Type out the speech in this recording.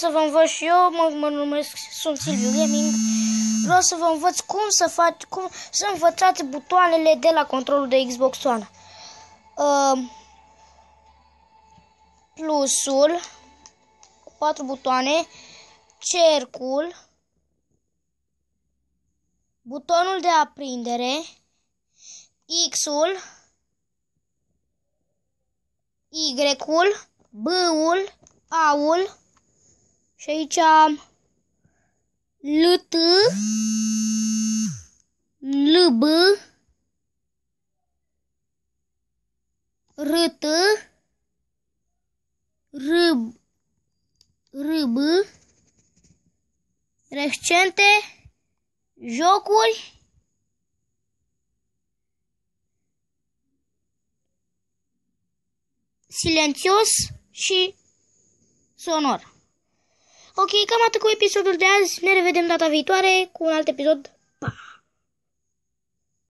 vreau să vă învăț și eu, mă, mă numesc, sunt Silviu Gaming. Vreau să vă învăț cum să faci, cum să învățați butoanele de la controlul de Xbox One. Uh, plusul cu patru butoane, cercul, butonul de aprindere, X-ul, Y-ul, B-ul, A-ul, și aici am LT, LB, RT, RB, RB, recente, jocuri, silențios și sonor. Ok, cam atât cu episodul de azi. Ne revedem data viitoare cu un alt episod. Pa!